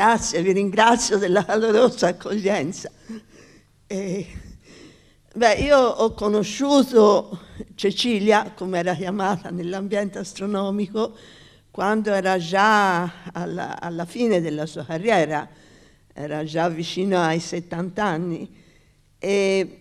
Grazie, vi ringrazio della calorosa accoglienza. E, beh, io ho conosciuto Cecilia, come era chiamata nell'ambiente astronomico, quando era già alla, alla fine della sua carriera, era già vicino ai 70 anni, e eh,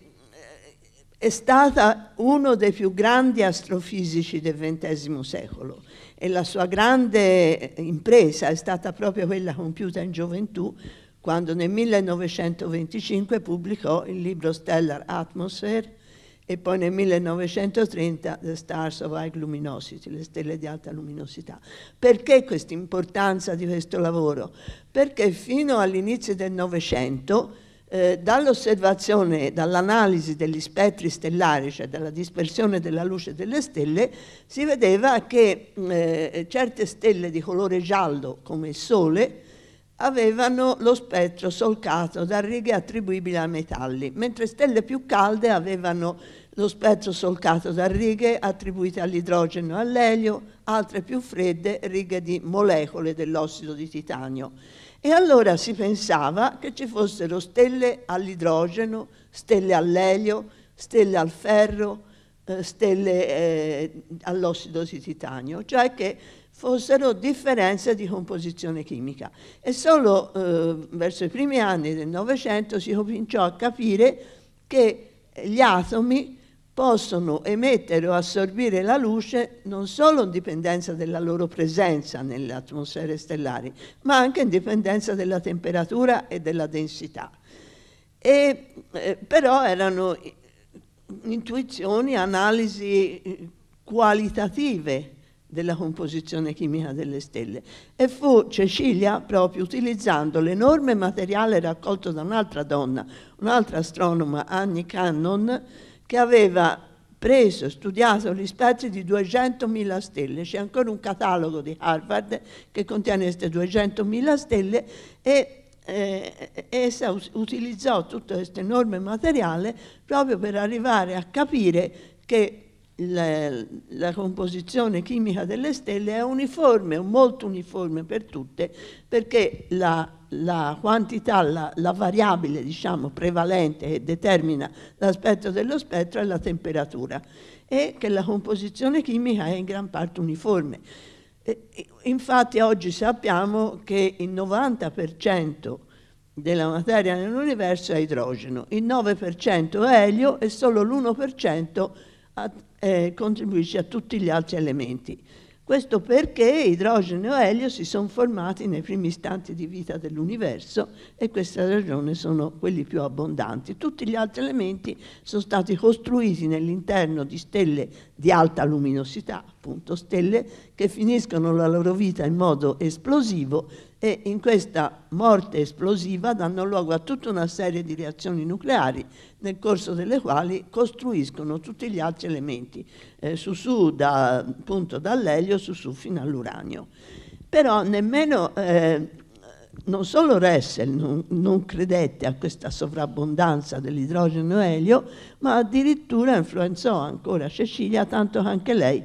è stata uno dei più grandi astrofisici del XX secolo e la sua grande eh, impresa è stata proprio quella compiuta in gioventù quando nel 1925 pubblicò il libro Stellar Atmosphere e poi nel 1930 The Stars of High Luminosity, le stelle di alta luminosità. Perché questa importanza di questo lavoro? Perché fino all'inizio del Novecento eh, dall'osservazione, dall'analisi degli spettri stellari, cioè dalla dispersione della luce delle stelle, si vedeva che mm, eh, certe stelle di colore giallo, come il Sole, avevano lo spettro solcato da righe attribuibili a metalli, mentre stelle più calde avevano lo spettro solcato da righe attribuite all'idrogeno e all'elio, altre più fredde righe di molecole dell'ossido di titanio. E allora si pensava che ci fossero stelle all'idrogeno, stelle all'elio, stelle al ferro, eh, stelle eh, all'ossido di titanio, cioè che fossero differenze di composizione chimica. E solo eh, verso i primi anni del Novecento si cominciò a capire che gli atomi possono emettere o assorbire la luce non solo in dipendenza della loro presenza nelle atmosfere stellari, ma anche in dipendenza della temperatura e della densità. E, eh, però erano intuizioni, analisi qualitative della composizione chimica delle stelle e fu Cecilia proprio utilizzando l'enorme materiale raccolto da un'altra donna, un'altra astronoma, Annie Cannon, che aveva preso, studiato gli l'ispezio di 200.000 stelle. C'è ancora un catalogo di Harvard che contiene queste 200.000 stelle e eh, essa utilizzò tutto questo enorme materiale proprio per arrivare a capire che la, la, composizione chimica delle stelle è uniforme, molto uniforme per tutte, perché la, la quantità, la, la variabile diciamo, prevalente che determina l'aspetto dello spettro è la temperatura e che la composizione chimica è in gran parte uniforme. E, infatti oggi sappiamo che il 90% della materia nell'universo è idrogeno, il 9% è elio e solo l'1% eh, contribuisce a tutti gli altri elementi. Questo perché idrogeno e elio si sono formati nei primi istanti di vita dell'universo e questa ragione sono quelli più abbondanti. Tutti gli altri elementi sono stati costruiti nell'interno di stelle di alta luminosità, appunto stelle che finiscono la loro vita in modo esplosivo e in questa morte esplosiva danno luogo a tutta una serie di reazioni nucleari nel corso delle quali costruiscono tutti gli altri elementi, eh, su su da, appunto dall'elio, su su fino all'uranio. Però nemmeno, eh, non solo Ressel non, non credette a questa sovrabbondanza dell'idrogeno e elio, ma addirittura influenzò ancora Cecilia, tanto che anche lei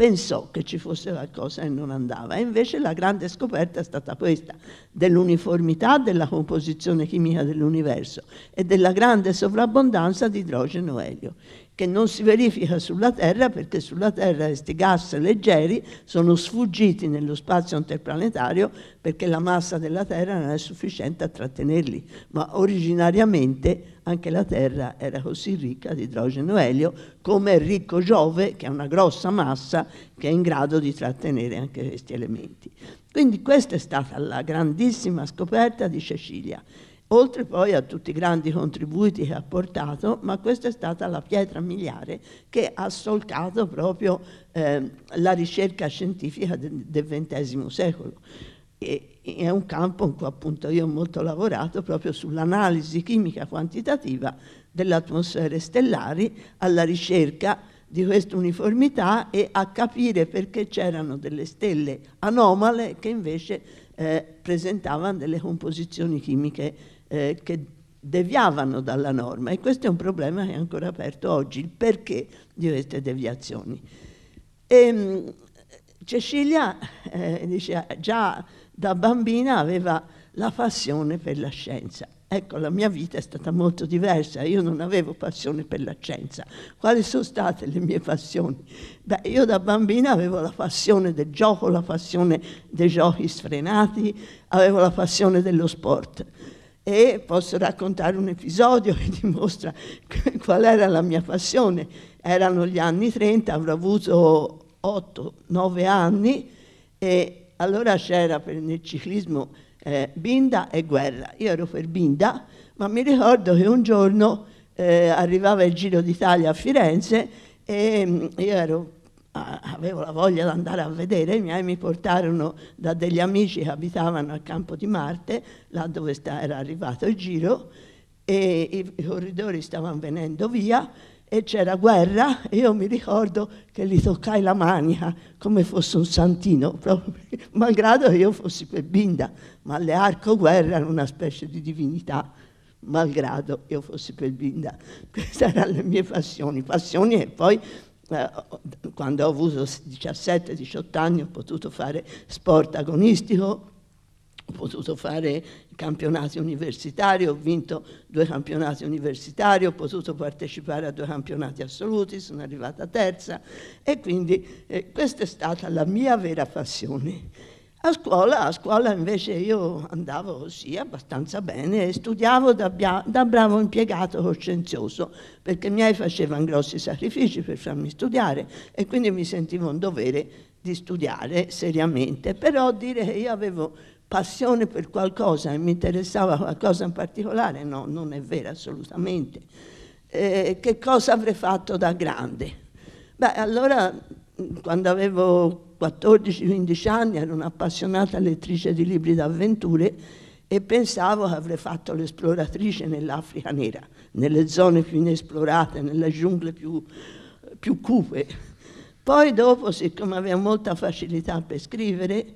pensò che ci fosse qualcosa e non andava. E invece la grande scoperta è stata questa, dell'uniformità della composizione chimica dell'universo e della grande sovrabbondanza di idrogeno e elio, che non si verifica sulla Terra perché sulla Terra questi gas leggeri sono sfuggiti nello spazio interplanetario perché la massa della Terra non è sufficiente a trattenerli, ma originariamente anche la Terra era così ricca di idrogeno elio come è ricco Giove, che è una grossa massa che è in grado di trattenere anche questi elementi. Quindi questa è stata la grandissima scoperta di Cecilia, oltre poi a tutti i grandi contributi che ha portato, ma questa è stata la pietra miliare che ha solcato proprio eh, la ricerca scientifica del XX secolo. E è un campo in cui appunto io ho molto lavorato proprio sull'analisi chimica quantitativa delle atmosfere stellari alla ricerca di questa uniformità e a capire perché c'erano delle stelle anomale che invece eh, presentavano delle composizioni chimiche eh, che deviavano dalla norma e questo è un problema che è ancora aperto oggi, il perché di queste deviazioni. E, ehm, Cecilia eh, dice ah, già da bambina aveva la passione per la scienza. Ecco, la mia vita è stata molto diversa, io non avevo passione per la scienza. Quali sono state le mie passioni? Beh, io da bambina avevo la passione del gioco, la passione dei giochi sfrenati, avevo la passione dello sport. E posso raccontare un episodio che dimostra qual era la mia passione. Erano gli anni 30, avrò avuto 8-9 anni e allora c'era nel ciclismo eh, Binda e Guerra. Io ero per Binda, ma mi ricordo che un giorno eh, arrivava il Giro d'Italia a Firenze e mh, mm, io ero, ah, avevo la voglia di andare a vedere, i miei mi portarono da degli amici che abitavano al campo di Marte, là dove sta, era arrivato il Giro, e i, i corridori stavano venendo via e c'era guerra e io mi ricordo che gli toccai la manica come fosse un santino, proprio, malgrado che io fossi per ma le arco guerra erano una specie di divinità, malgrado io fossi per Queste erano le mie passioni, passioni che poi eh, quando ho avuto 17-18 anni ho potuto fare sport agonistico, ho potuto fare campionati universitari, ho vinto due campionati universitari, ho potuto partecipare a due campionati assoluti, sono arrivata terza e quindi eh, questa è stata la mia vera passione. A scuola, a scuola, invece io andavo sì, abbastanza bene e studiavo da, bia, da, bravo impiegato coscienzioso perché i miei facevano grossi sacrifici per farmi studiare e quindi mi sentivo un dovere di studiare seriamente. Però dire che io avevo passione per qualcosa e mi interessava qualcosa in particolare, no, non è vero assolutamente. Eh, che cosa avrei fatto da grande? Beh, allora quando avevo 14-15 anni ero un'appassionata lettrice di libri d'avventure e pensavo che avrei fatto l'esploratrice nell'Africa nera, nelle zone più inesplorate, nelle giungle più, più cupe. Poi dopo, siccome avevo molta facilità per scrivere,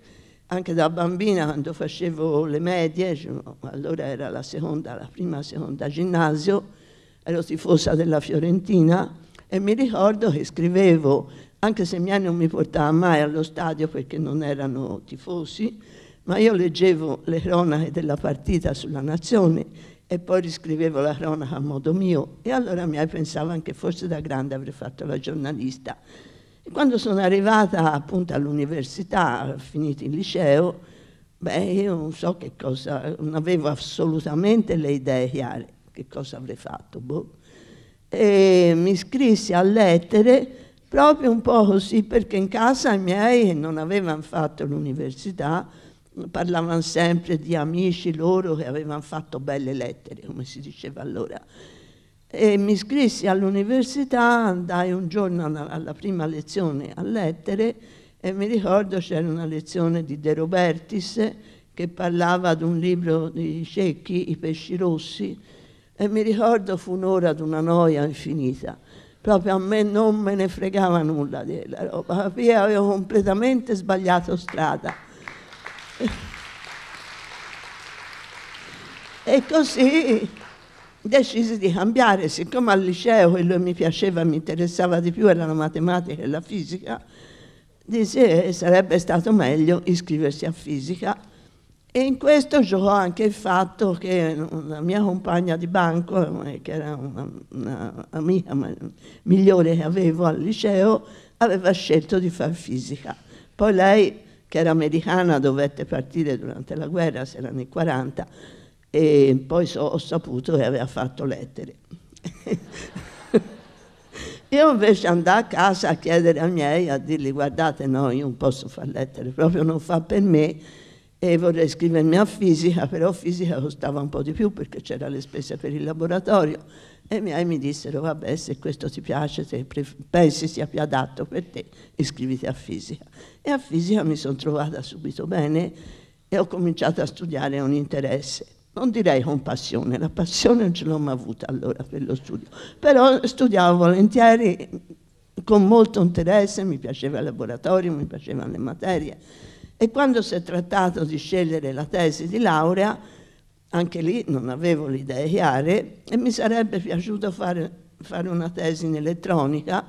anche da bambina quando facevo le medie, cioè, allora era la seconda, la prima, seconda ginnasio, ero tifosa della Fiorentina e mi ricordo che scrivevo, anche se i miei non mi portavano mai allo stadio perché non erano tifosi, ma io leggevo le cronache della partita sulla nazione e poi riscrivevo la cronaca a modo mio e allora mi pensavo anche forse da grande avrei fatto la giornalista quando sono arrivata appunto all'università, finito il liceo, beh, io non so che cosa, non avevo assolutamente le idee chiare, che cosa avrei fatto, boh. E mi scrissi a lettere proprio un po' così, perché in casa i miei che non avevano fatto l'università, parlavano sempre di amici loro che avevano fatto belle lettere, come si diceva allora e mi iscrissi all'università, andai un giorno alla prima lezione a lettere e mi ricordo c'era una lezione di De Robertis che parlava di un libro di Cecchi, I pesci rossi, e mi ricordo fu un'ora di una noia infinita. Proprio a me non me ne fregava nulla della roba, capì? Avevo completamente sbagliato strada. e così decisi di cambiare, siccome al liceo quello che mi piaceva, mi interessava di più era la matematica e la fisica, disse che sarebbe stato meglio iscriversi a fisica e in questo giocò anche il fatto che la mia compagna di banco, eh, che era un'amica migliore che avevo al liceo, aveva scelto di fare fisica. Poi lei, che era americana, dovette partire durante la guerra, se era nel 40, e poi so, ho saputo che aveva fatto lettere. io invece andai a casa a chiedere ai miei, a dirgli guardate no, io non posso fare lettere, proprio non fa per me e vorrei iscrivermi a fisica, però fisica costava un po' di più perché c'era le spese per il laboratorio e i miei mi dissero vabbè se questo ti piace, se pensi sia più adatto per te, iscriviti a fisica. E a fisica mi sono trovata subito bene e ho cominciato a studiare un interesse non direi con passione, la passione non ce l'ho mai avuta allora per lo studio, però studiavo volentieri con molto interesse, mi piaceva il laboratorio, mi piacevano le materie e quando si è trattato di scegliere la tesi di laurea, anche lì non avevo le idee chiare e mi sarebbe piaciuto fare, fare una tesi in elettronica,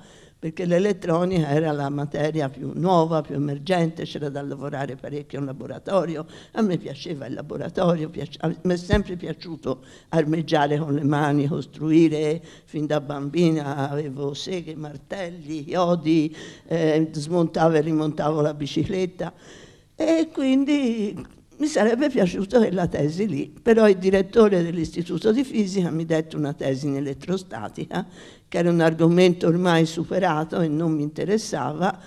perché l'elettronica era la materia più nuova, più emergente, c'era da lavorare parecchio in laboratorio, a me piaceva il laboratorio, mi è sempre piaciuto armeggiare con le mani, costruire, fin da bambina avevo seghe, martelli, chiodi, eh, smontavo e rimontavo la bicicletta e quindi mi sarebbe piaciuto quella tesi lì, però il direttore dell'Istituto di Fisica mi dette una tesi in elettrostatica, che era un argomento ormai superato e non mi interessava,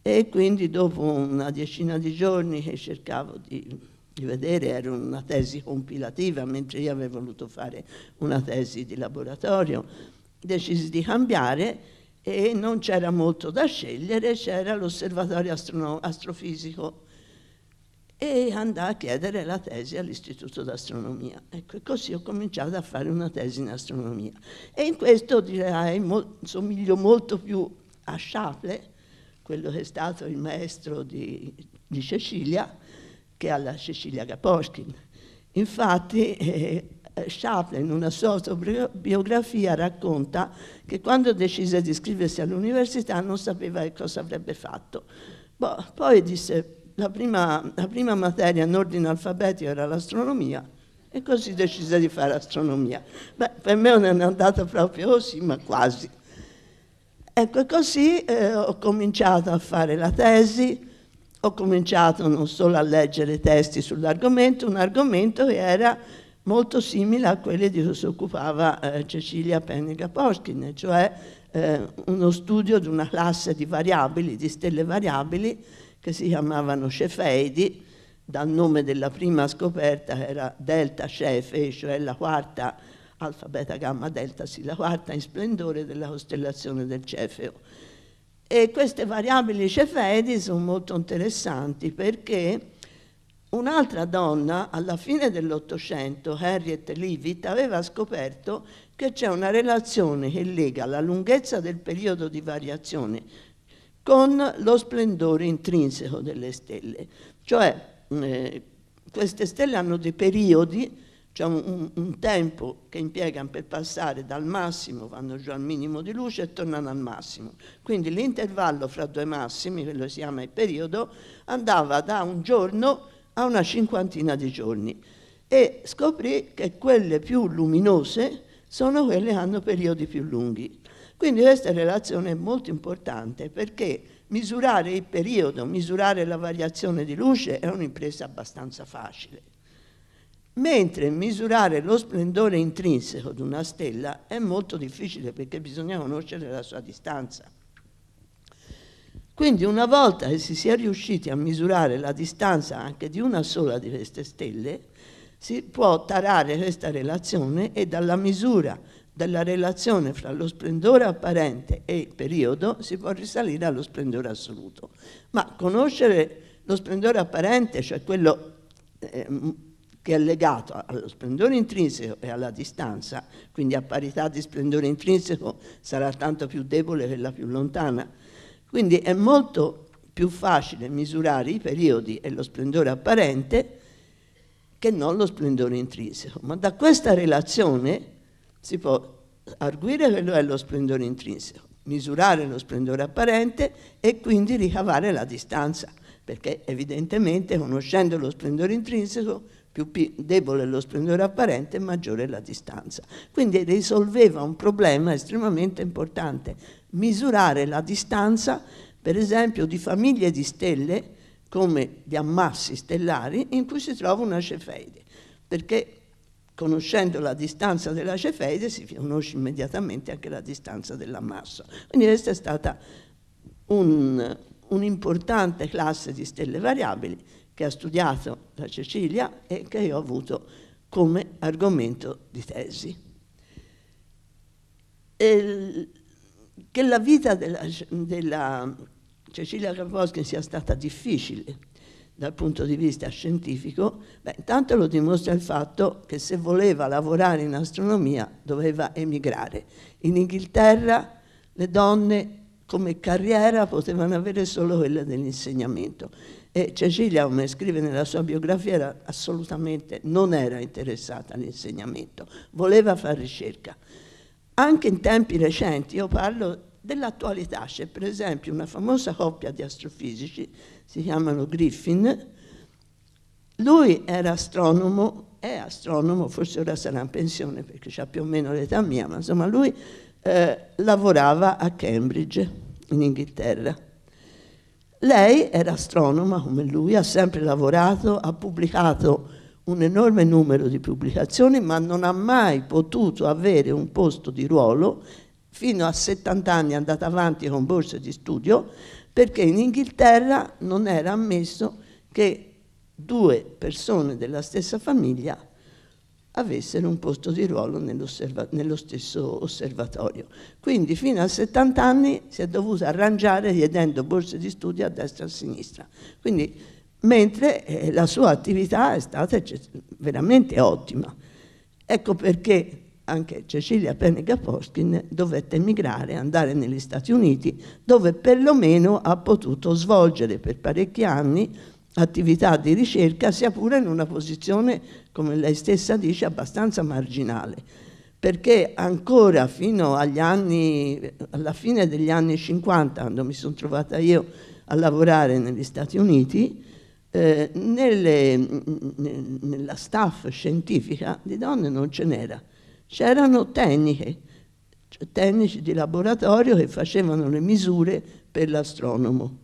e quindi dopo una decina di giorni che cercavo di, di vedere, era una tesi compilativa, mentre io avevo voluto fare una tesi di laboratorio, decisi di cambiare e non c'era molto da scegliere, c'era l'osservatorio astrofisico e andai a chiedere la tesi all'Istituto d'Astronomia. Ecco, così ho cominciato a fare una tesi in astronomia. E in questo direi, mo, somiglio molto più a Schaffle, quello che è stato il maestro di, di Cecilia, che alla Cecilia Gaposchkin. Infatti eh, Schaffle in una sua autobiografia racconta che quando decise di iscriversi all'università non sapeva che cosa avrebbe fatto. Boh, poi disse la prima, la prima materia in ordine alfabetico era l'astronomia e così decise di fare astronomia. Beh, per me non è andata proprio così, ma quasi. Ecco, così eh, ho cominciato a fare la tesi, ho cominciato non solo a leggere testi sull'argomento, un argomento che era molto simile a quelli di cui si occupava eh, Cecilia Penniga Poschine, cioè eh, uno studio di una classe di variabili, di stelle variabili, che si chiamavano Cefeidi, dal nome della prima scoperta era Delta Cefe, cioè la quarta alfa, beta, gamma, delta, sì, la quarta in splendore della costellazione del Cefeo. E queste variabili cefeidi sono molto interessanti perché un'altra donna, alla fine dell'Ottocento, Harriet Leavitt, aveva scoperto che c'è una relazione che lega la lunghezza del periodo di variazione con lo splendore intrinseco delle stelle. Cioè mm, eh, queste stelle hanno dei periodi, c'è cioè un, un, tempo che impiegano per passare dal massimo, vanno giù al minimo di luce e tornano al massimo. Quindi l'intervallo fra due massimi, quello si chiama il periodo, andava da un giorno a una cinquantina di giorni e scoprì che quelle più luminose sono quelle che hanno periodi più lunghi. Quindi questa relazione è molto importante perché misurare il periodo, misurare la variazione di luce è un'impresa abbastanza facile, mentre misurare lo splendore intrinseco di una stella è molto difficile perché bisogna conoscere la sua distanza. Quindi una volta che si sia riusciti a misurare la distanza anche di una sola di queste stelle, si può tarare questa relazione e dalla misura dalla relazione fra lo splendore apparente e il periodo si può risalire allo splendore assoluto. Ma conoscere lo splendore apparente, cioè quello eh, che è legato allo splendore intrinseco e alla distanza, quindi a parità di splendore intrinseco sarà tanto più debole che la più lontana, quindi è molto più facile misurare i periodi e lo splendore apparente che non lo splendore intrinseco. Ma da questa relazione si può arguire quello è lo splendore intrinseco, misurare lo splendore apparente e quindi ricavare la distanza, perché evidentemente conoscendo lo splendore intrinseco più debole lo splendore apparente, maggiore la distanza. Quindi risolveva un problema estremamente importante, misurare la distanza, per esempio, di famiglie di stelle, come gli ammassi stellari, in cui si trova una cefeide, perché conoscendo la distanza della cefeide si conosce immediatamente anche la distanza dell'ammasso. Quindi questa è stata un'importante un classe di stelle variabili che ha studiato la Cecilia e che io ho avuto come argomento di tesi. E che la vita della, della Cecilia Kropotkin sia stata difficile dal punto di vista scientifico, beh, intanto lo dimostra il fatto che se voleva lavorare in astronomia doveva emigrare. In Inghilterra le donne come carriera potevano avere solo quella dell'insegnamento e Cecilia, come scrive nella sua biografia, era assolutamente non era interessata all'insegnamento, voleva fare ricerca. Anche in tempi recenti, io parlo dell'attualità. C'è per esempio una famosa coppia di astrofisici, si chiamano Griffin, lui era astronomo, è astronomo, forse ora sarà in pensione perché ha più o meno l'età mia, ma insomma lui eh, lavorava a Cambridge, in Inghilterra. Lei era astronoma come lui, ha sempre lavorato, ha pubblicato un enorme numero di pubblicazioni, ma non ha mai potuto avere un posto di ruolo fino a 70 anni è andata avanti con borse di studio perché in Inghilterra non era ammesso che due persone della stessa famiglia avessero un posto di ruolo nello stesso osservatorio. Quindi fino a 70 anni si è dovuta arrangiare chiedendo borse di studio a destra e a sinistra. Quindi, mentre eh, la sua attività è stata cioè, veramente ottima. Ecco perché anche Cecilia penega dovette emigrare, andare negli Stati Uniti, dove perlomeno ha potuto svolgere per parecchi anni attività di ricerca, sia pure in una posizione, come lei stessa dice, abbastanza marginale, perché ancora fino agli anni, alla fine degli anni 50, quando mi sono trovata io a lavorare negli Stati Uniti, eh, nelle, nella staff scientifica di donne non ce n'era c'erano tecniche, cioè tecnici di laboratorio che facevano le misure per l'astronomo,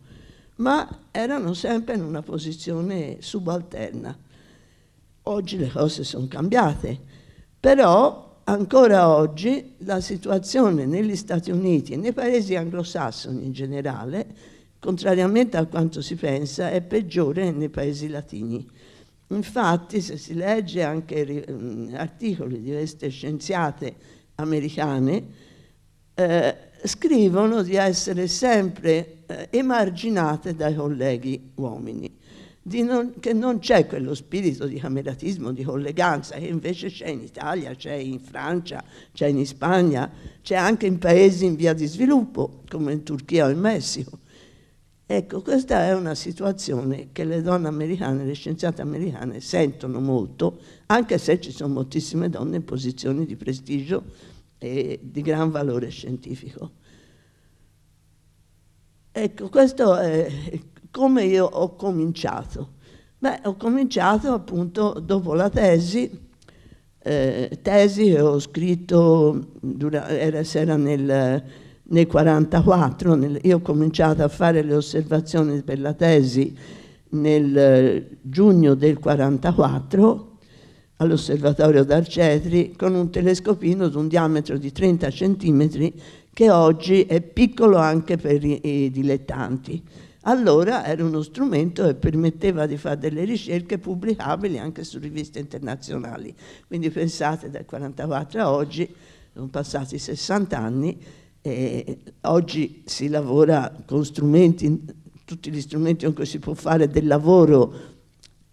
ma erano sempre in una posizione subalterna. Oggi le cose sono cambiate, però ancora oggi la situazione negli Stati Uniti e nei paesi anglosassoni in generale, contrariamente a quanto si pensa, è peggiore nei paesi latini Infatti, se si legge anche articoli di queste scienziate americane, eh, scrivono di essere sempre eh, emarginate dai colleghi uomini, non, che non c'è quello spirito di cameratismo, di colleganza che invece c'è in Italia, c'è in Francia, c'è in Spagna, c'è anche in paesi in via di sviluppo come in Turchia o in Messico. Ecco, questa è una situazione che le donne americane, le scienziate americane sentono molto, anche se ci sono moltissime donne in posizioni di prestigio e di gran valore scientifico. Ecco, questo è come io ho cominciato. Beh, ho cominciato appunto dopo la tesi, eh, tesi che ho scritto, era, era nel nel 1944, nel, io ho cominciato a fare le osservazioni per la tesi nel eh, giugno del 1944 all'osservatorio d'Arcetri con un telescopino di un diametro di 30 cm che oggi è piccolo anche per i, i dilettanti. Allora era uno strumento che permetteva di fare delle ricerche pubblicabili anche su riviste internazionali. Quindi pensate dal 1944 a oggi, sono passati 60 anni, eh, oggi si lavora con strumenti, tutti gli strumenti con cui si può fare del lavoro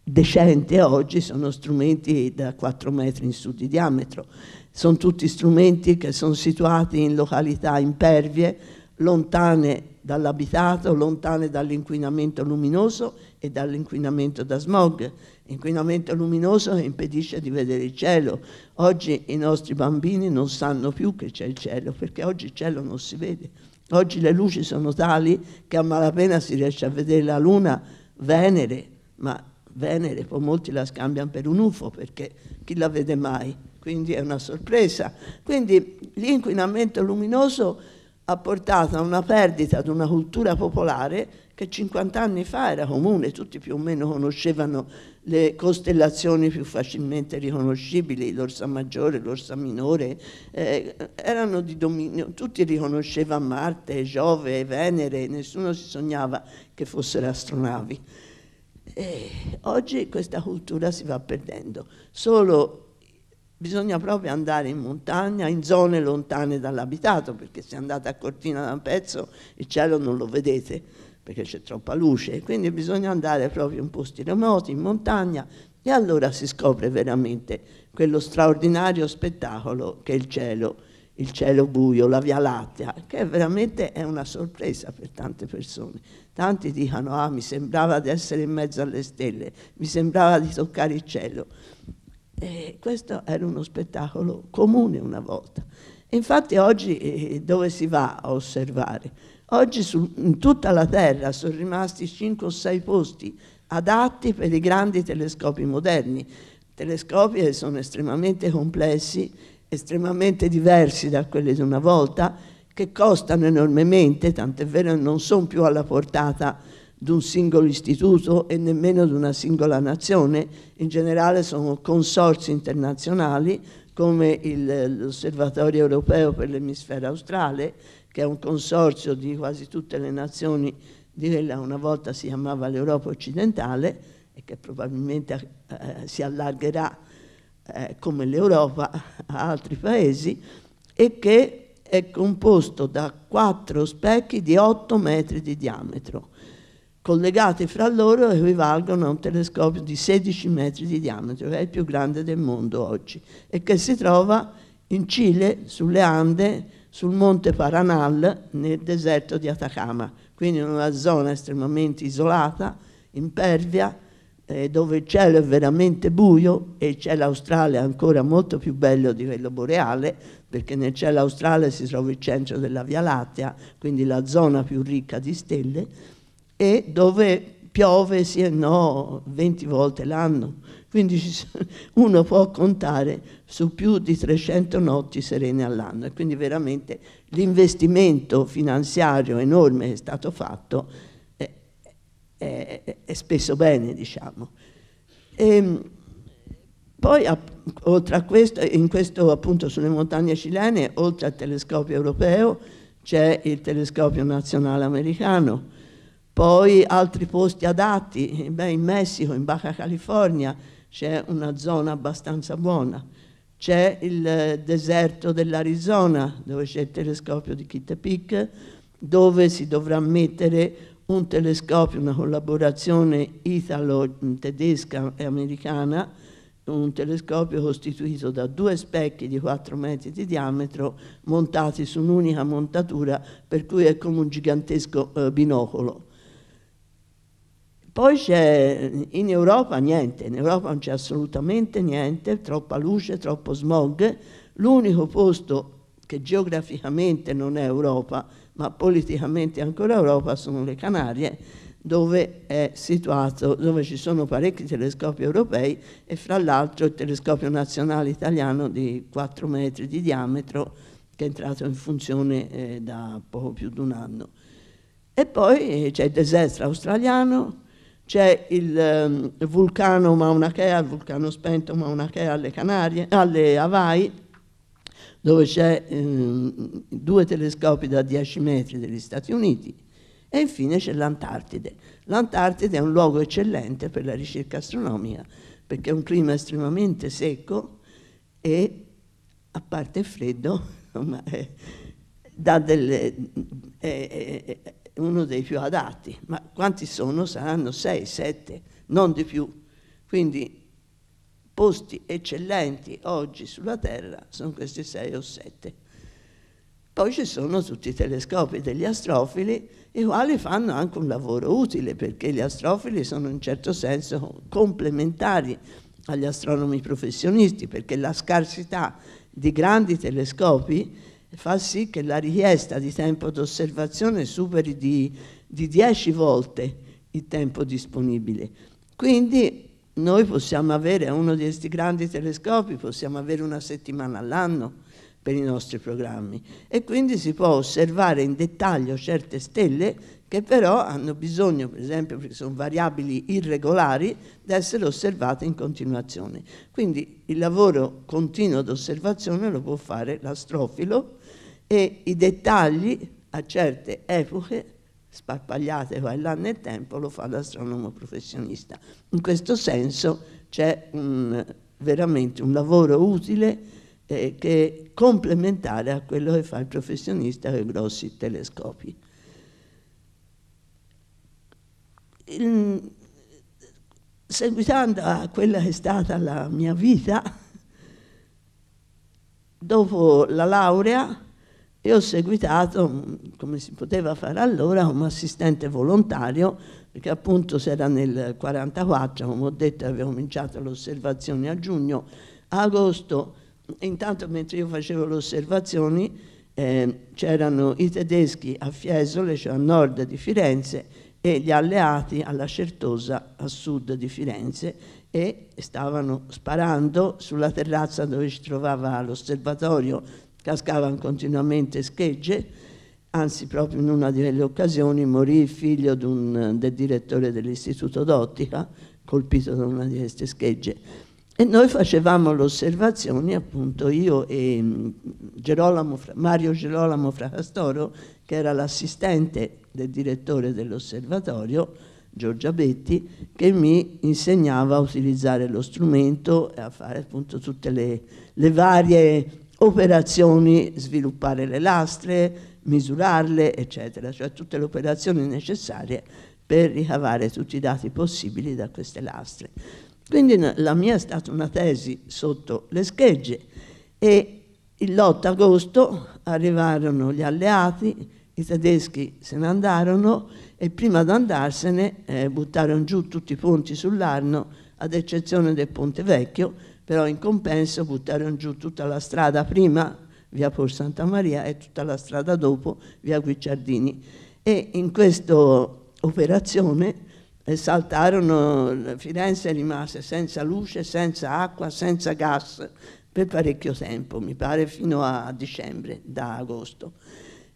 decente oggi sono strumenti da 4 metri in su di diametro. Sono tutti strumenti che sono situati in località impervie, lontane dall'abitato, lontane dall'inquinamento luminoso e dall'inquinamento da smog. Inquinamento luminoso impedisce di vedere il cielo. Oggi i nostri bambini non sanno più che c'è il cielo, perché oggi il cielo non si vede. Oggi le luci sono tali che a malapena si riesce a vedere la luna, Venere, ma Venere poi molti la scambiano per un UFO perché chi la vede mai? Quindi è una sorpresa. Quindi l'inquinamento luminoso ha portato a una perdita di una cultura popolare che 50 anni fa era comune, tutti più o meno conoscevano le costellazioni più facilmente riconoscibili, l'orsa maggiore, l'orsa minore, eh, erano di dominio, tutti riconoscevano Marte, Giove, Venere, nessuno si sognava che fossero astronavi. E oggi questa cultura si va perdendo, solo bisogna proprio andare in montagna, in zone lontane dall'abitato, perché se andate a Cortina da un pezzo il cielo non lo vedete, perché c'è troppa luce, quindi bisogna andare proprio in posti remoti, in montagna, e allora si scopre veramente quello straordinario spettacolo che è il cielo, il cielo buio, la Via Lattea, che veramente è una sorpresa per tante persone. Tanti dicono, ah, mi sembrava di essere in mezzo alle stelle, mi sembrava di toccare il cielo. Eh, questo era uno spettacolo comune una volta. Infatti oggi eh, dove si va a osservare? Oggi su, in tutta la Terra sono rimasti 5 o 6 posti adatti per i grandi telescopi moderni, telescopi che eh, sono estremamente complessi, estremamente diversi da quelli di una volta, che costano enormemente, tant'è vero che non sono più alla portata di un singolo istituto e nemmeno di una singola nazione, in generale sono consorzi internazionali come l'Osservatorio europeo per l'emisfero australe, che è un consorzio di quasi tutte le nazioni di quella una volta si chiamava l'Europa occidentale e che probabilmente eh, si allargherà eh, come l'Europa a altri paesi e che è composto da quattro specchi di 8 metri di diametro collegate fra loro equivalgono a un telescopio di 16 metri di diametro, che è il più grande del mondo oggi e che si trova in Cile, sulle Ande, sul monte Paranal, nel deserto di Atacama, quindi in una zona estremamente isolata, impervia, eh, dove il cielo è veramente buio e il cielo australe è ancora molto più bello di quello boreale, perché nel cielo australe si trova il centro della Via Lattea, quindi la zona più ricca di stelle, e dove piove sì e no 20 volte l'anno. Quindi uno può contare su più di 300 notti serene all'anno e quindi veramente l'investimento finanziario enorme che è stato fatto è, è, è spesso bene, diciamo. E ehm, poi oltre a questo, in questo appunto sulle montagne cilene, oltre al telescopio europeo, c'è il telescopio nazionale americano poi altri posti adatti, beh, in Messico, in Baja California, c'è una zona abbastanza buona. C'è il eh, deserto dell'Arizona, dove c'è il telescopio di Kitte Peak, dove si dovrà mettere un telescopio, una collaborazione italo-tedesca mm, e americana, un telescopio costituito da due specchi di 4 metri di diametro montati su un'unica montatura, per cui è come un gigantesco eh, binocolo. Poi c'è in Europa niente, in Europa non c'è assolutamente niente, troppa luce, troppo smog. L'unico posto che geograficamente non è Europa, ma politicamente ancora Europa, sono le Canarie, dove è situato, dove ci sono parecchi telescopi europei e fra l'altro il telescopio nazionale italiano di 4 metri di diametro che è entrato in funzione eh, da poco più di un anno. E poi eh, c'è il desert australiano, c'è il um, vulcano Mauna Kea, il vulcano spento Mauna Kea alle, Canarie, alle Hawaii, dove c'è um, due telescopi da 10 metri degli Stati Uniti, e infine c'è l'Antartide. L'Antartide è un luogo eccellente per la ricerca astronomica, perché è un clima estremamente secco e, a parte freddo, eh, delle, è, eh, è, eh, uno dei più adatti, ma quanti sono? Saranno sei, sette, non di più. Quindi posti eccellenti oggi sulla Terra sono questi sei o sette. Poi ci sono tutti i telescopi degli astrofili, i quali fanno anche un lavoro utile, perché gli astrofili sono in certo senso complementari agli astronomi professionisti, perché la scarsità di grandi telescopi fa sì che la richiesta di tempo d'osservazione superi di, di 10 volte il tempo disponibile. Quindi noi possiamo avere uno di questi grandi telescopi, possiamo avere una settimana all'anno per i nostri programmi e quindi si può osservare in dettaglio certe stelle che però hanno bisogno, per esempio perché sono variabili irregolari, di essere osservate in continuazione. Quindi il lavoro continuo d'osservazione lo può fare l'astrofilo e i dettagli a certe epoche sparpagliate qua e là nel tempo lo fa l'astronomo professionista. In questo senso c'è un, veramente un lavoro utile eh, che è complementare a quello che fa il professionista con i grossi telescopi. Il, seguitando a quella che è stata la mia vita, dopo la laurea e ho seguitato, mm, come si poteva fare allora, come assistente volontario, perché appunto si era nel 1944, come ho detto, avevo cominciato l'osservazione a giugno, a agosto, intanto mentre io facevo le osservazioni, eh, c'erano i tedeschi a Fiesole, cioè a nord di Firenze, e gli alleati alla Certosa a sud di Firenze e stavano sparando sulla terrazza dove si trovava l'osservatorio cascavano continuamente schegge, anzi proprio in una di quelle occasioni morì il figlio un, del direttore dell'istituto d'ottica, colpito da una di queste schegge. E noi facevamo le osservazioni, appunto io e mm, Gerolamo, Mario Gerolamo Fracastoro, che era l'assistente del direttore dell'osservatorio, Giorgia Betti, che mi insegnava a utilizzare lo strumento e a fare appunto tutte le, le varie operazioni, sviluppare le lastre, misurarle, eccetera, cioè tutte le operazioni necessarie per ricavare tutti i dati possibili da queste lastre. Quindi la mia è stata una tesi sotto le schegge e l'8 agosto arrivarono gli alleati, i tedeschi se ne andarono e prima di andarsene eh, buttarono giù tutti i ponti sull'Arno, ad eccezione del Ponte Vecchio, però in compenso buttarono giù tutta la strada prima, via Por Santa Maria, e tutta la strada dopo, via Guicciardini. E in questa operazione eh, saltarono, Firenze rimase senza luce, senza acqua, senza gas per parecchio tempo, mi pare fino a dicembre, da agosto.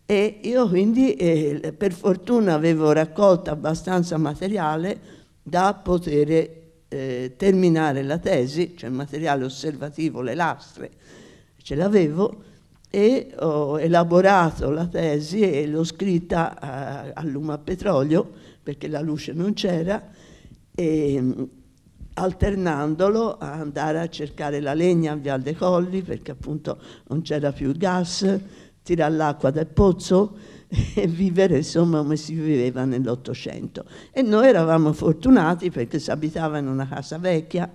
E io quindi eh, per fortuna avevo raccolto abbastanza materiale da poter eh, terminare la tesi, cioè il materiale osservativo, le lastre, ce l'avevo, e ho elaborato la tesi e l'ho scritta a, a luma a petrolio, perché la luce non c'era, e, mm, alternandolo a andare a cercare la legna a Vial dei Colli, perché appunto non c'era più gas, tirare l'acqua dal pozzo, e vivere insomma come si viveva nell'Ottocento. E noi eravamo fortunati perché si abitava in una casa vecchia,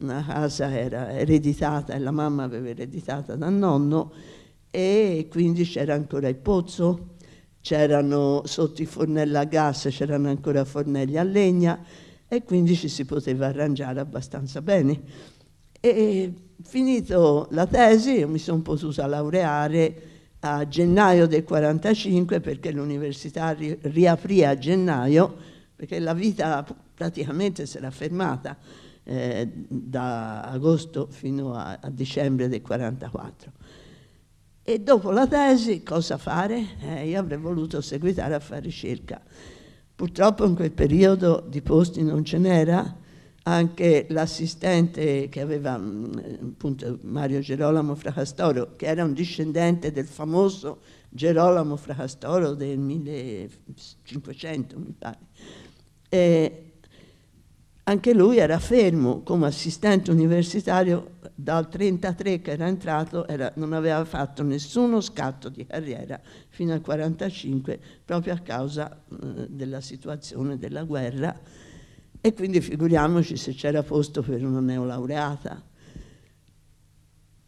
una casa era ereditata e la mamma aveva ereditata dal nonno e quindi c'era ancora il pozzo, c'erano sotto i fornelli a gas, c'erano ancora fornelli a legna e quindi ci si poteva arrangiare abbastanza bene. E finito la tesi, io mi sono potuta laureare a gennaio del 45 perché l'università ri riaprì a gennaio perché la vita praticamente si era fermata eh, da agosto fino a, a, dicembre del 44. E dopo la tesi cosa fare? Eh, io avrei voluto seguitare a fare ricerca. Purtroppo in quel periodo di posti non ce n'era, anche l'assistente che aveva mm, appunto Mario Gerolamo Fracastoro, che era un discendente del famoso Gerolamo Fracastoro del 1500, mi pare. E anche lui era fermo come assistente universitario dal 1933 che era entrato, era, non aveva fatto nessuno scatto di carriera fino al 1945 proprio a causa eh, della situazione della guerra e quindi figuriamoci se c'era posto per una neolaureata.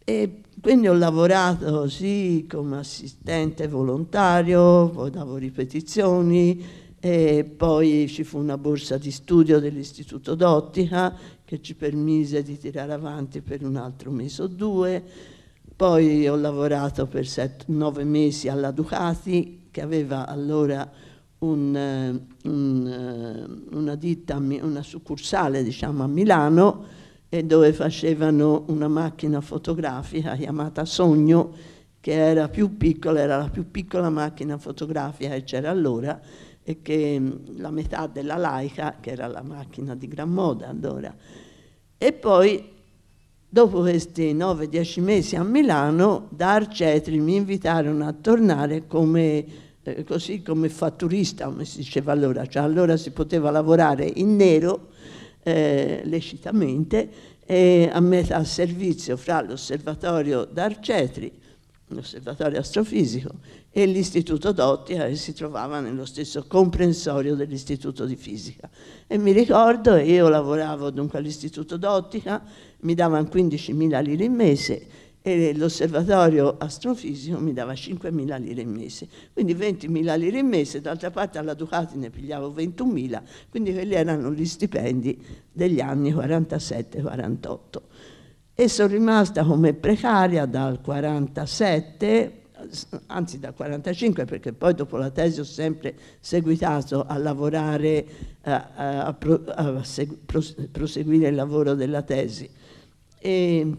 E quindi ho lavorato così come assistente volontario, poi davo ripetizioni, e poi ci fu una borsa di studio dell'Istituto d'Ottica che ci permise di tirare avanti per un altro mese o due. Poi ho lavorato per set- nove mesi alla Ducati, che aveva allora un, eh, un, eh, una ditta, una succursale diciamo, a Milano e dove facevano una macchina fotografica chiamata Sogno che era più piccola, era la più piccola macchina fotografica che c'era allora e che mm, la metà della Laica, che era la macchina di gran moda allora. E poi dopo questi 9-10 mesi a Milano, da Arcetri mi invitarono a tornare come eh, così come fatturista, come si diceva allora, cioè allora si poteva lavorare in nero eh, lecitamente e a metà servizio fra l'osservatorio d'Arcetri, l'osservatorio astrofisico, e l'istituto d'Ottica che si trovava nello stesso comprensorio dell'istituto di fisica. E mi ricordo, io lavoravo dunque all'istituto d'Ottica, mi davano 15.000 lire in mese e l'osservatorio astrofisico mi dava 5.000 lire in mese, quindi 20.000 lire in mese, d'altra parte alla Ducati ne pigliavo 21.000, quindi quelli erano gli stipendi degli anni 47-48. E sono rimasta come precaria dal 47, anzi dal 45 perché poi dopo la tesi ho sempre seguitato a lavorare, a, a, a proseguire il lavoro della tesi. E,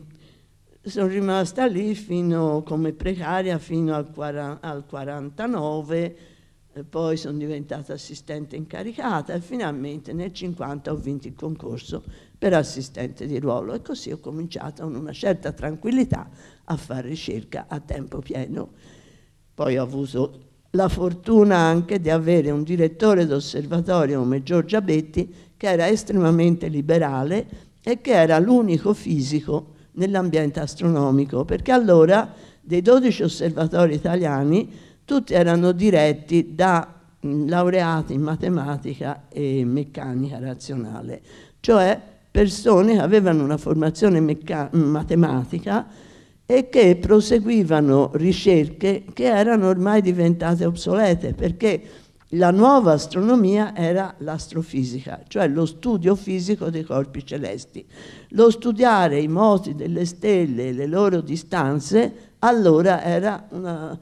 sono rimasta lì fino, come precaria fino al, 40, al 49, poi sono diventata assistente incaricata e finalmente nel 50 ho vinto il concorso per assistente di ruolo e così ho cominciato con una certa tranquillità a fare ricerca a tempo pieno. Poi ho avuto la fortuna anche di avere un direttore d'osservatorio come Giorgia Betti che era estremamente liberale e che era l'unico fisico nell'ambiente astronomico, perché allora dei 12 osservatori italiani tutti erano diretti da mh, laureati in matematica e meccanica razionale, cioè persone che avevano una formazione matematica e che proseguivano ricerche che erano ormai diventate obsolete, perché la nuova astronomia era l'astrofisica, cioè lo studio fisico dei corpi celesti, lo studiare i moti delle stelle e le loro distanze allora una,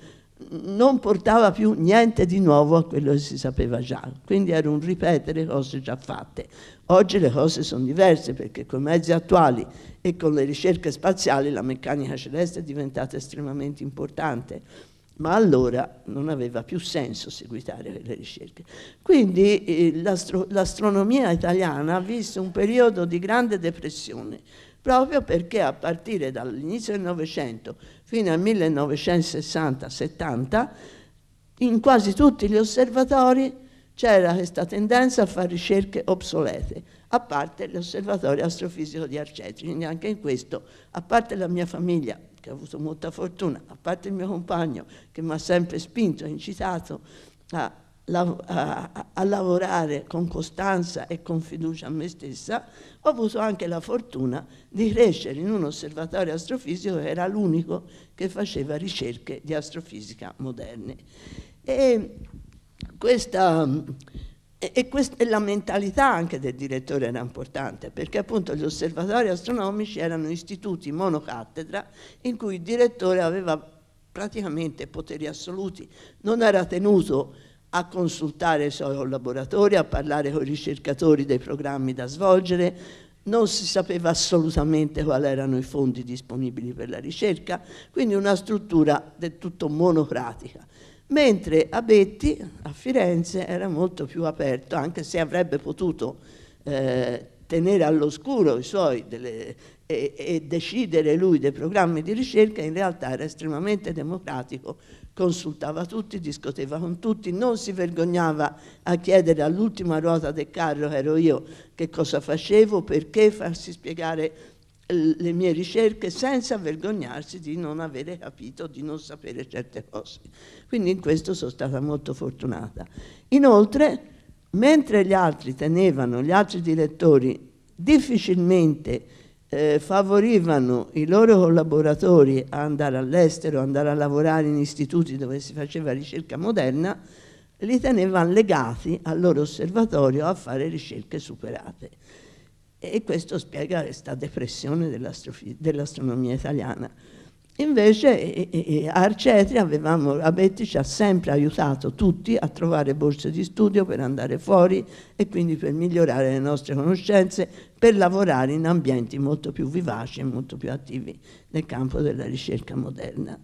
non portava più niente di nuovo a quello che si sapeva già, quindi era un ripetere cose già fatte. Oggi le cose sono diverse perché con i mezzi attuali e con le ricerche spaziali la meccanica celeste è diventata estremamente importante ma allora non aveva più senso seguitare le ricerche. Quindi eh, l'astronomia italiana ha visto un periodo di grande depressione, proprio perché a partire dall'inizio del Novecento fino al 1960-70, in quasi tutti gli osservatori c'era questa tendenza a fare ricerche obsolete, a parte l'osservatorio astrofisico di Arcetri, quindi anche in questo, a parte la mia famiglia che ho avuto molta fortuna, a parte il mio compagno che mi ha sempre spinto, e incitato a, a, a lavorare con costanza e con fiducia a me stessa, ho avuto anche la fortuna di crescere in un osservatorio astrofisico che era l'unico che faceva ricerche di astrofisica moderne. E questa e, questa, e, la mentalità anche del direttore era importante, perché appunto gli osservatori astronomici erano istituti monocattedra in cui il direttore aveva praticamente poteri assoluti, non era tenuto a consultare i suoi collaboratori, a parlare con i ricercatori dei programmi da svolgere, non si sapeva assolutamente quali erano i fondi disponibili per la ricerca, quindi una struttura del tutto monocratica mentre a Betti, a Firenze, era molto più aperto, anche se avrebbe potuto eh, tenere all'oscuro i suoi delle, e, e, decidere lui dei programmi di ricerca, in realtà era estremamente democratico, consultava tutti, discuteva con tutti, non si vergognava a chiedere all'ultima ruota del carro, che ero io, che cosa facevo, perché farsi spiegare le mie ricerche senza vergognarsi di non avere capito, di non sapere certe cose. Quindi in questo sono stata molto fortunata. Inoltre, mentre gli altri tenevano, gli altri direttori difficilmente eh, favorivano i loro collaboratori a andare all'estero, andare a lavorare in istituti dove si faceva ricerca moderna, li tenevano legati al loro osservatorio a fare ricerche superate e questo spiega questa depressione dell'astronomia italiana. Invece a Arcetri avevamo, Abetti ci ha sempre aiutato tutti a trovare borse di studio per andare fuori e quindi per migliorare le nostre conoscenze, per lavorare in ambienti molto più vivaci e molto più attivi nel campo della ricerca moderna.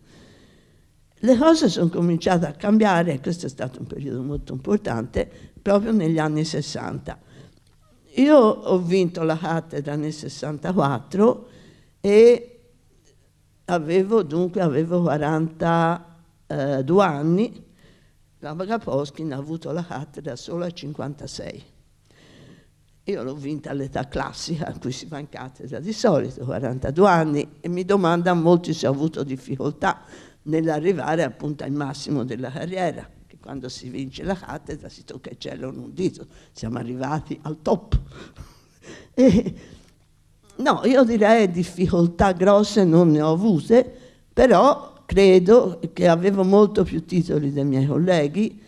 Le cose sono cominciate a cambiare e questo è stato un periodo molto importante proprio negli anni Sessanta. Io ho vinto la cattedra nel 64 e avevo dunque avevo 42 eh, anni, la Bagaposkin ha avuto la cattedra solo a 56. Io l'ho vinta all'età classica, a cui si va in cattedra di solito, 42 anni, e mi domanda molti se ho avuto difficoltà nell'arrivare appunto al massimo della carriera quando si vince la cattedra si tocca il cielo in un dito, siamo arrivati al top. e, no, io direi difficoltà grosse non ne ho avute, però credo che avevo molto più titoli dei miei colleghi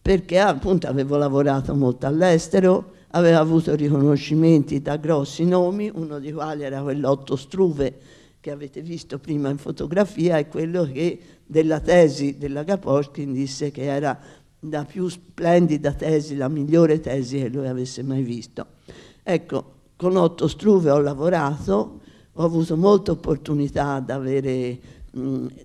perché appunto avevo lavorato molto all'estero, avevo avuto riconoscimenti da grossi nomi, uno dei quali era quell'Otto Struve che avete visto prima in fotografia è quello che della tesi della Gaposchkin disse che era la più splendida tesi, la migliore tesi che lui avesse mai visto. Ecco, con Otto Struve ho lavorato, ho avuto molte opportunità ad avere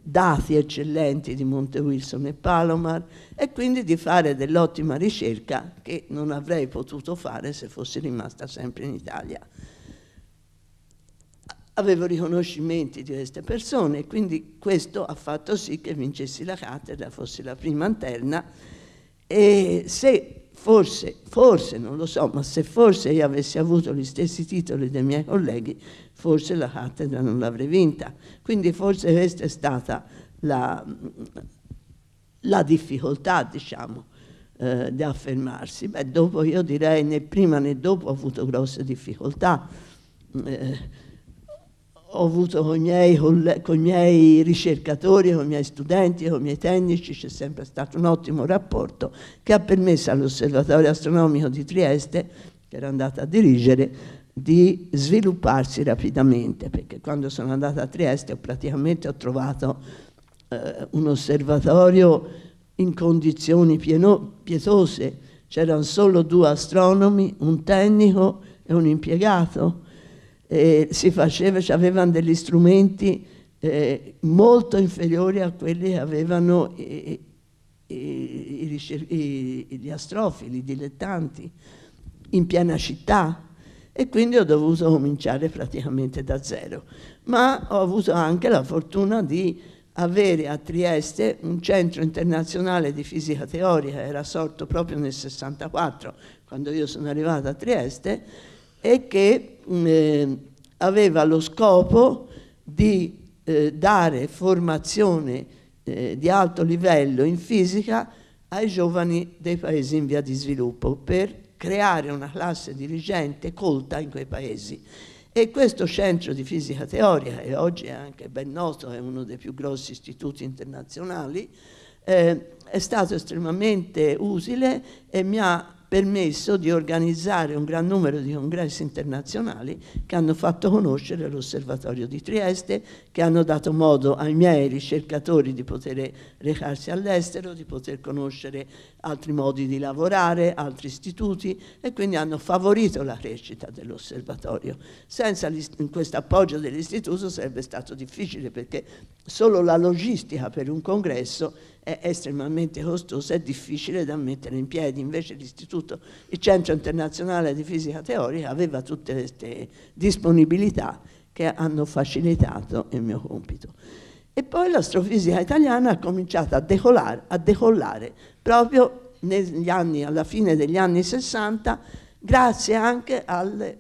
dati eccellenti di Monte Wilson e Palomar e quindi di fare dell'ottima ricerca che non avrei potuto fare se fossi rimasta sempre in Italia avevo riconoscimenti di queste persone e quindi questo ha fatto sì che vincessi la cattedra, fossi la prima interna e se forse, forse, non lo so, ma se forse io avessi avuto gli stessi titoli dei miei colleghi, forse la cattedra non l'avrei vinta. Quindi forse questa è stata la, la difficoltà, diciamo, eh, di affermarsi. Beh, dopo io direi né prima né dopo ho avuto grosse difficoltà. Eh, ho avuto con i miei, con i miei ricercatori, con i miei studenti, con i miei tecnici, c'è sempre stato un ottimo rapporto che ha permesso all'Osservatorio Astronomico di Trieste, che era andata a dirigere, di svilupparsi rapidamente, perché quando sono andata a Trieste ho praticamente ho trovato eh, un osservatorio in condizioni pieno, pietose, c'erano solo due astronomi, un tecnico e un impiegato eh, si faceva, avevano degli strumenti eh, molto inferiori a quelli che avevano i, i, i, gli astrofili, i dilettanti, in piena città. E quindi ho dovuto cominciare praticamente da zero. Ma ho avuto anche la fortuna di avere a Trieste un centro internazionale di fisica teorica, era sorto proprio nel 64, quando io sono arrivata a Trieste, e che mm, eh, aveva lo scopo di eh, dare formazione eh, di alto livello in fisica ai giovani dei paesi in via di sviluppo per creare una classe dirigente colta in quei paesi. E questo centro di fisica teorica, che oggi è anche ben noto, è uno dei più grossi istituti internazionali, eh, è stato estremamente utile e mi ha permesso di organizzare un gran numero di congressi internazionali che hanno fatto conoscere l'Osservatorio di Trieste, che hanno dato modo ai miei ricercatori di poter recarsi all'estero, di poter conoscere altri modi di lavorare, altri istituti e quindi hanno favorito la crescita dell'osservatorio. Senza questo appoggio dell'istituto sarebbe stato difficile perché solo la logistica per un congresso è estremamente costosa e difficile da mettere in piedi. Invece l'istituto, il Centro Internazionale di Fisica Teorica aveva tutte queste disponibilità che hanno facilitato il mio compito. E poi l'astrofisica italiana ha cominciato a decollare, a decollare proprio negli anni, alla fine degli anni 60, grazie anche ai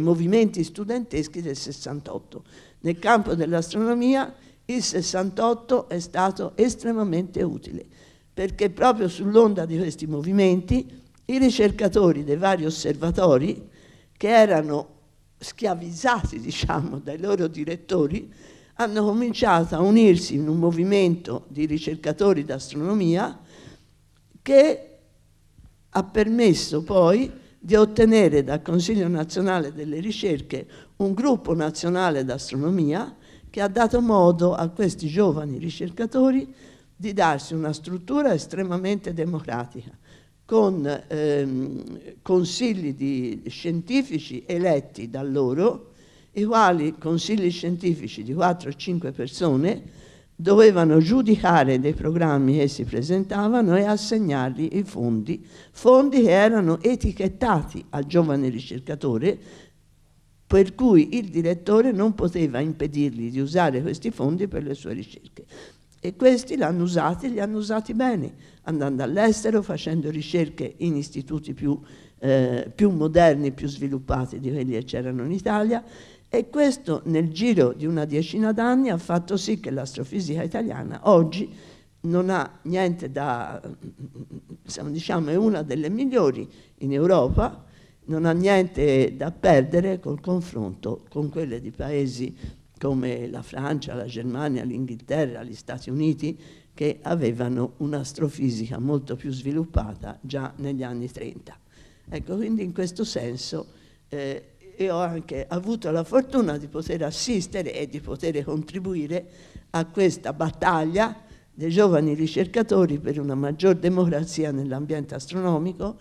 movimenti studenteschi del 68. Nel campo dell'astronomia il 68 è stato estremamente utile, perché proprio sull'onda di questi movimenti i ricercatori dei vari osservatori, che erano schiavizzati diciamo, dai loro direttori, hanno cominciato a unirsi in un movimento di ricercatori d'astronomia che ha permesso poi di ottenere dal Consiglio nazionale delle ricerche un gruppo nazionale d'astronomia che ha dato modo a questi giovani ricercatori di darsi una struttura estremamente democratica, con ehm, consigli scientifici eletti da loro, i quali consigli scientifici di 4 o 5 persone dovevano giudicare dei programmi che si presentavano e assegnargli i fondi, fondi che erano etichettati al giovane ricercatore per cui il direttore non poteva impedirgli di usare questi fondi per le sue ricerche. E questi l'hanno usati, li hanno usati bene, andando all'estero, facendo ricerche in istituti più, eh, più moderni, più sviluppati di quelli che c'erano in Italia, e questo nel giro di una decina d'anni ha fatto sì che l'astrofisica italiana oggi non ha niente da, diciamo, è una delle migliori in Europa non ha niente da perdere col confronto con quelle di paesi come la Francia, la Germania, l'Inghilterra, gli Stati Uniti, che avevano un'astrofisica molto più sviluppata già negli anni 30. Ecco, quindi in questo senso eh, io ho anche avuto la fortuna di poter assistere e di poter contribuire a questa battaglia dei giovani ricercatori per una maggior democrazia nell'ambiente astronomico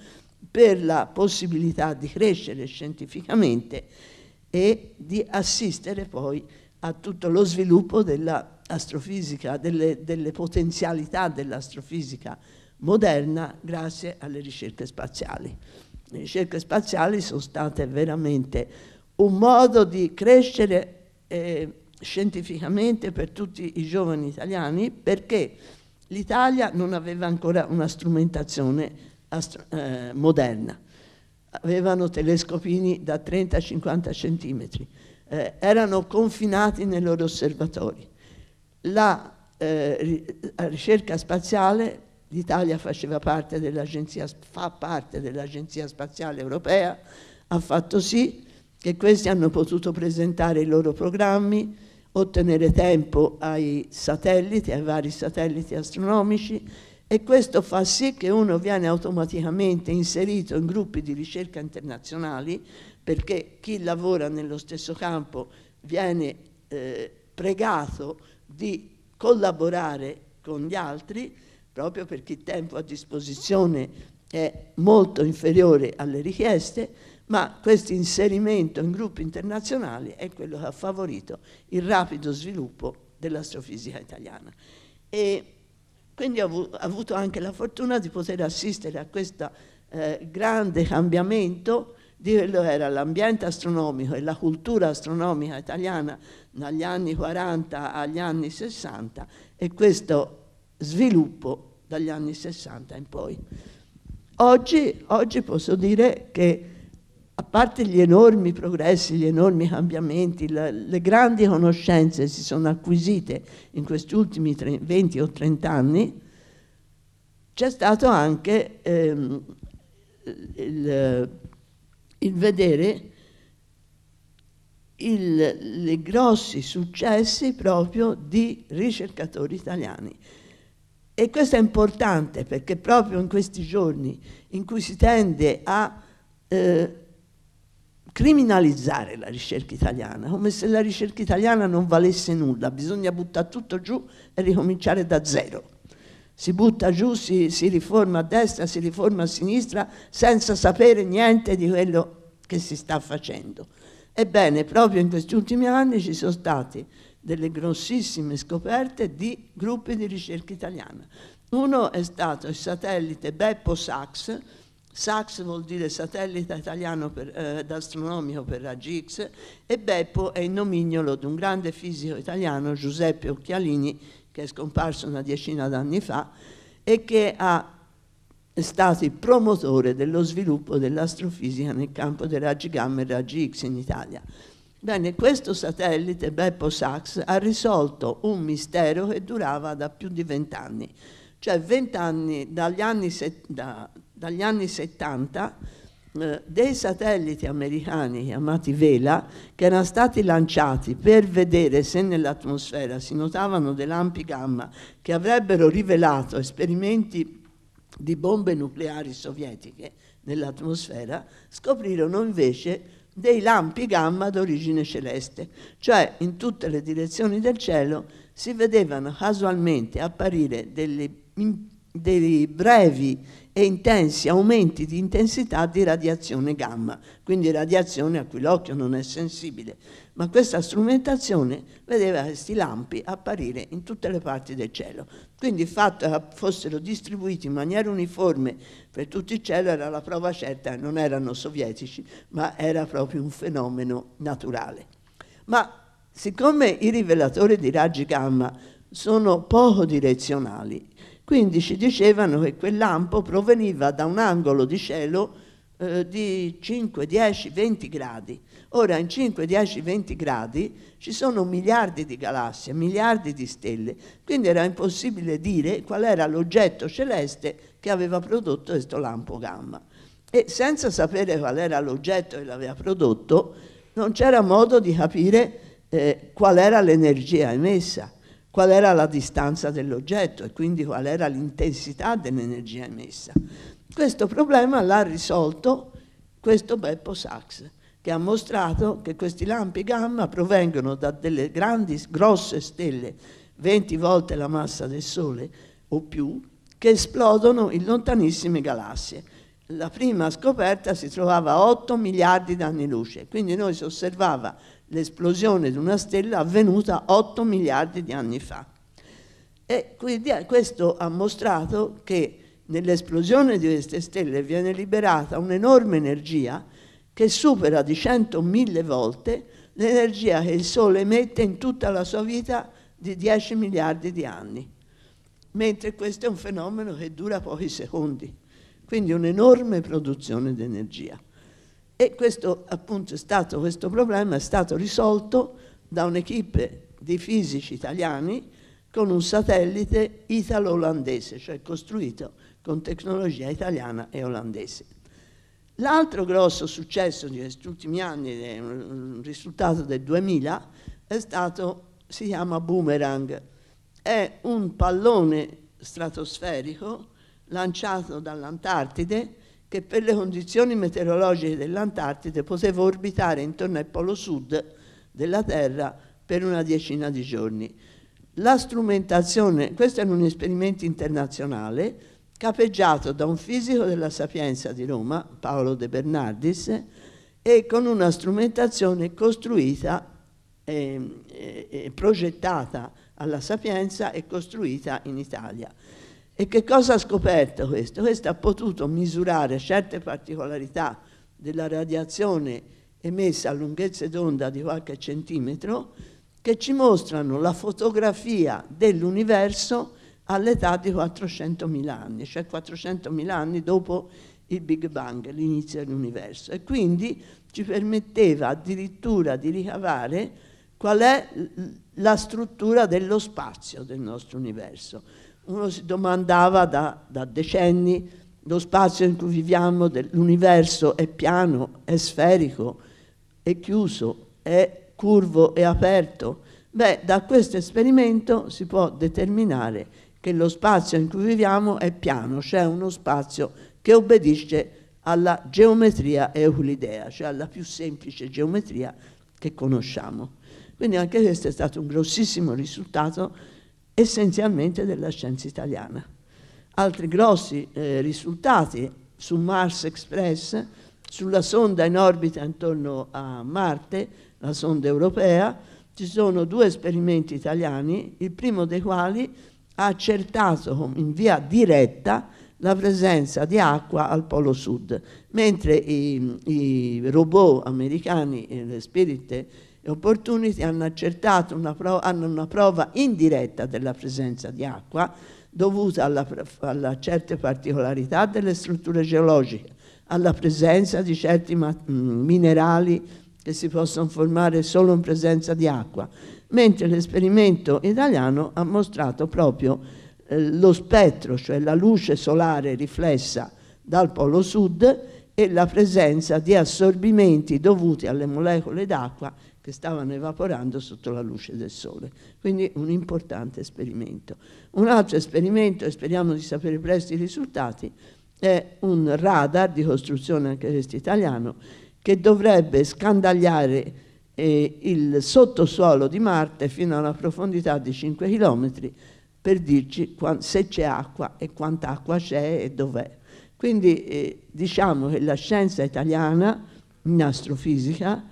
per la possibilità di crescere scientificamente e di assistere poi a tutto lo sviluppo dell'astrofisica, delle, delle potenzialità dell'astrofisica moderna grazie alle ricerche spaziali. Le ricerche spaziali sono state veramente un modo di crescere eh, scientificamente per tutti i giovani italiani perché l'Italia non aveva ancora una strumentazione eh, moderna. Avevano telescopini da 30-50 centimetri, eh, erano confinati nei loro osservatori. La eh, ricerca spaziale, l'Italia faceva parte dell'agenzia, fa parte dell'Agenzia Spaziale Europea, ha fatto sì che questi hanno potuto presentare i loro programmi, ottenere tempo ai satelliti, ai vari satelliti astronomici e questo fa sì che uno viene automaticamente inserito in gruppi di ricerca internazionali, perché chi lavora nello stesso campo viene eh, pregato di collaborare con gli altri, proprio perché il tempo a disposizione è molto inferiore alle richieste, ma questo inserimento in gruppi internazionali è quello che ha favorito il rapido sviluppo dell'astrofisica italiana. E quindi ho avuto anche la fortuna di poter assistere a questo eh, grande cambiamento di quello che era l'ambiente astronomico e la cultura astronomica italiana dagli anni 40 agli anni 60 e questo sviluppo dagli anni 60 in poi. Oggi, oggi posso dire che a parte gli enormi progressi, gli enormi cambiamenti, la, le grandi conoscenze si sono acquisite in questi ultimi 20 o 30 anni, c'è stato anche ehm, il, il, vedere i grossi successi proprio di ricercatori italiani. E questo è importante perché proprio in questi giorni in cui si tende a eh, criminalizzare la ricerca italiana, come se la ricerca italiana non valesse nulla, bisogna buttare tutto giù e ricominciare da zero. Si butta giù, si, si riforma a destra, si riforma a sinistra, senza sapere niente di quello che si sta facendo. Ebbene, proprio in questi ultimi anni ci sono state delle grossissime scoperte di gruppi di ricerca italiana. Uno è stato il satellite Beppo Sachs, SAX vuol dire satellite italiano eh, d'astronomico per raggi X e Beppo è il nomignolo di un grande fisico italiano, Giuseppe Occhialini, che è scomparso una decina d'anni fa e che ha è stato il promotore dello sviluppo dell'astrofisica nel campo dei raggi gamma e raggi X in Italia. Bene, questo satellite Beppo Sachs ha risolto un mistero che durava da più di vent'anni, cioè vent'anni, dagli anni, 70 dagli anni 70 eh, dei satelliti americani chiamati Vela che erano stati lanciati per vedere se nell'atmosfera si notavano dei lampi gamma che avrebbero rivelato esperimenti di bombe nucleari sovietiche nell'atmosfera, scoprirono invece dei lampi gamma d'origine celeste, cioè in tutte le direzioni del cielo si vedevano casualmente apparire delle, dei brevi e intensi aumenti di intensità di radiazione gamma, quindi radiazione a cui l'occhio non è sensibile. Ma questa strumentazione vedeva questi lampi apparire in tutte le parti del cielo. Quindi il fatto che fossero distribuiti in maniera uniforme per tutto il cielo era la prova certa che non erano sovietici, ma era proprio un fenomeno naturale. Ma siccome i rivelatori di raggi gamma sono poco direzionali. Quindi ci dicevano che quel lampo proveniva da un angolo di cielo eh, di 5, 10, 20 gradi. Ora in 5, 10, 20 gradi ci sono miliardi di galassie, miliardi di stelle, quindi era impossibile dire qual era l'oggetto celeste che aveva prodotto questo lampo gamma. E senza sapere qual era l'oggetto che l'aveva prodotto, non c'era modo di capire eh, qual era l'energia emessa qual era la distanza dell'oggetto e quindi qual era l'intensità dell'energia emessa. Questo problema l'ha risolto questo Beppo Sachs, che ha mostrato che questi lampi gamma provengono da delle grandi, grosse stelle, 20 volte la massa del Sole o più, che esplodono in lontanissime galassie. La prima scoperta si trovava a 8 miliardi di anni luce, quindi noi si osservava l'esplosione di una stella avvenuta 8 miliardi di anni fa. E quindi eh, questo ha mostrato che nell'esplosione di queste stelle viene liberata un'enorme energia che supera di 100.000 volte l'energia che il Sole emette in tutta la sua vita di 10 miliardi di anni, mentre questo è un fenomeno che dura pochi secondi, quindi un'enorme produzione di energia. E questo appunto è stato, questo problema è stato risolto da un'equipe di fisici italiani con un satellite italo-olandese, cioè costruito con tecnologia italiana e olandese. L'altro grosso successo di questi ultimi anni, eh, un risultato del 2000, è stato, si chiama Boomerang, è un pallone stratosferico lanciato dall'Antartide che per le condizioni meteorologiche dell'Antartide poteva orbitare intorno al polo sud della Terra per una decina di giorni. La strumentazione, questo era un esperimento internazionale capeggiato da un fisico della Sapienza di Roma, Paolo De Bernardis, e con una strumentazione costruita e, ehm, e, e progettata alla Sapienza e costruita in Italia. E che cosa ha scoperto questo? Questo ha potuto misurare certe particolarità della radiazione emessa a lunghezze d'onda di qualche centimetro che ci mostrano la fotografia dell'universo all'età di 400.000 anni, cioè 400.000 anni dopo il Big Bang, l'inizio dell'universo. E quindi ci permetteva addirittura di ricavare qual è la struttura dello spazio del nostro universo uno si domandava da, da decenni lo spazio in cui viviamo, l'universo è piano, è sferico, è chiuso, è curvo, è aperto. Beh, da questo esperimento si può determinare che lo spazio in cui viviamo è piano, cioè uno spazio che obbedisce alla geometria euclidea, cioè alla più semplice geometria che conosciamo. Quindi anche questo è stato un grossissimo risultato essenzialmente della scienza italiana. Altri grossi eh, risultati su Mars Express, sulla sonda in orbita intorno a Marte, la sonda europea, ci sono due esperimenti italiani, il primo dei quali ha accertato in via diretta la presenza di acqua al polo sud, mentre i, i robot americani, le Spirit e opportunity hanno accertato una prova, hanno una prova indiretta della presenza di acqua dovuta alla, alla certe particolarità delle strutture geologiche, alla presenza di certi mm, minerali che si possono formare solo in presenza di acqua, mentre l'esperimento italiano ha mostrato proprio eh, lo spettro, cioè la luce solare riflessa dal polo sud e la presenza di assorbimenti dovuti alle molecole d'acqua che stavano evaporando sotto la luce del sole. Quindi un importante esperimento. Un altro esperimento, e speriamo di sapere presto i risultati, è un radar di costruzione anche questo italiano che dovrebbe scandagliare eh, il sottosuolo di Marte fino a una profondità di 5 km per dirci se c'è acqua e quanta acqua c'è e dov'è. Quindi eh, diciamo che la scienza italiana in astrofisica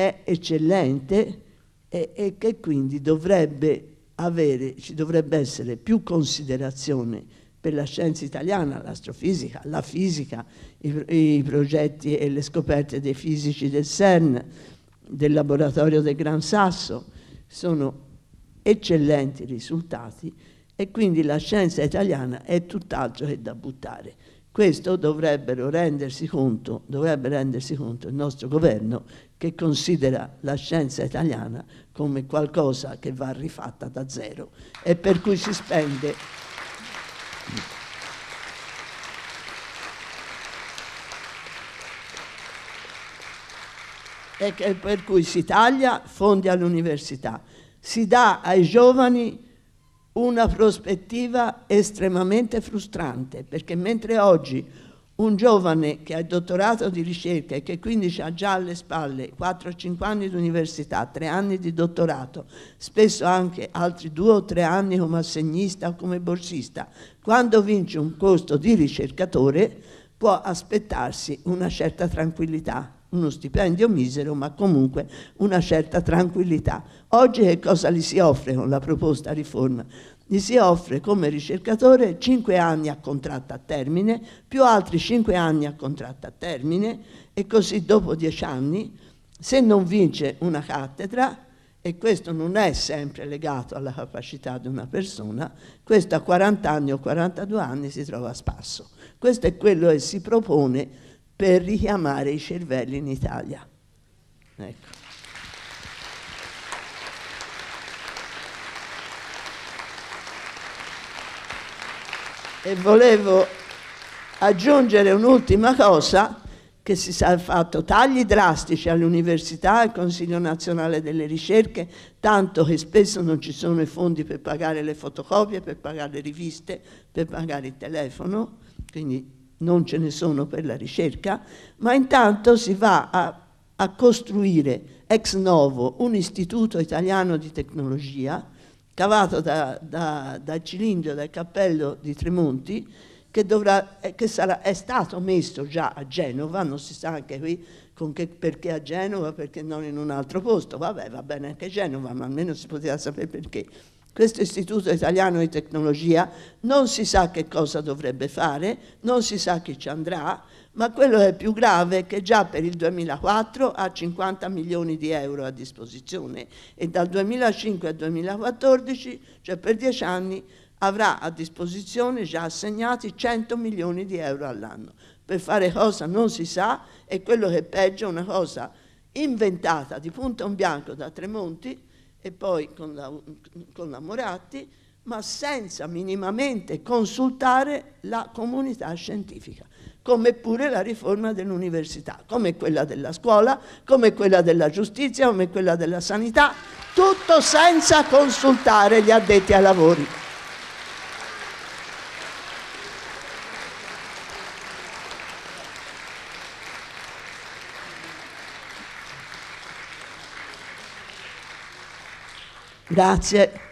è eccellente e, e che quindi dovrebbe avere, ci dovrebbe essere più considerazione per la scienza italiana, l'astrofisica, la fisica, i, i progetti e le scoperte dei fisici del CERN, del laboratorio del Gran Sasso, sono eccellenti risultati e quindi la scienza italiana è tutt'altro che da buttare. Questo dovrebbero rendersi conto, dovrebbe rendersi conto il nostro governo che considera la scienza italiana come qualcosa che va rifatta da zero e per cui si spende e che, per cui si taglia fondi all'università, si dà ai giovani una prospettiva estremamente frustrante, perché mentre oggi un giovane che ha il dottorato di ricerca e che quindi ha già alle spalle 4-5 anni di università, 3 anni di dottorato, spesso anche altri 2 o 3 anni come assegnista o come borsista, quando vince un costo di ricercatore può aspettarsi una certa tranquillità, uno stipendio misero ma comunque una certa tranquillità. Oggi che cosa gli si offre con la proposta riforma? gli si offre come ricercatore 5 anni a contratto a termine, più altri 5 anni a contratto a termine e così dopo 10 anni, se non vince una cattedra, e questo non è sempre legato alla capacità di una persona, questo a 40 anni o 42 anni si trova a spasso. Questo è quello che si propone per richiamare i cervelli in Italia. Ecco. E volevo aggiungere un'ultima cosa che si è fatto tagli drastici all'università, al Consiglio nazionale delle ricerche, tanto che spesso non ci sono i fondi per pagare le fotocopie, per pagare le riviste, per pagare il telefono, quindi non ce ne sono per la ricerca, ma intanto si va a, a costruire ex novo un istituto italiano di tecnologia cavato da, da, dal cilindro del cappello di Tremonti, che, dovrà, eh, che sarà, è stato messo già a Genova, non si sa anche qui che, perché a Genova, perché non in un altro posto, vabbè va bene anche Genova, ma almeno si poteva sapere perché. Questo istituto italiano di tecnologia non si sa che cosa dovrebbe fare, non si sa chi ci andrà, ma quello è più grave che già per il 2004 ha 50 milioni di euro a disposizione e dal 2005 al 2014, cioè per 10 anni, avrà a disposizione già assegnati 100 milioni di euro all'anno. Per fare cosa non si sa e quello che è peggio è una cosa inventata di punto in bianco da Tremonti e poi con la, con la Moratti, ma senza minimamente consultare la comunità scientifica come pure la riforma dell'università, come quella della scuola, come quella della giustizia, come quella della sanità, tutto senza consultare gli addetti ai lavori. Grazie.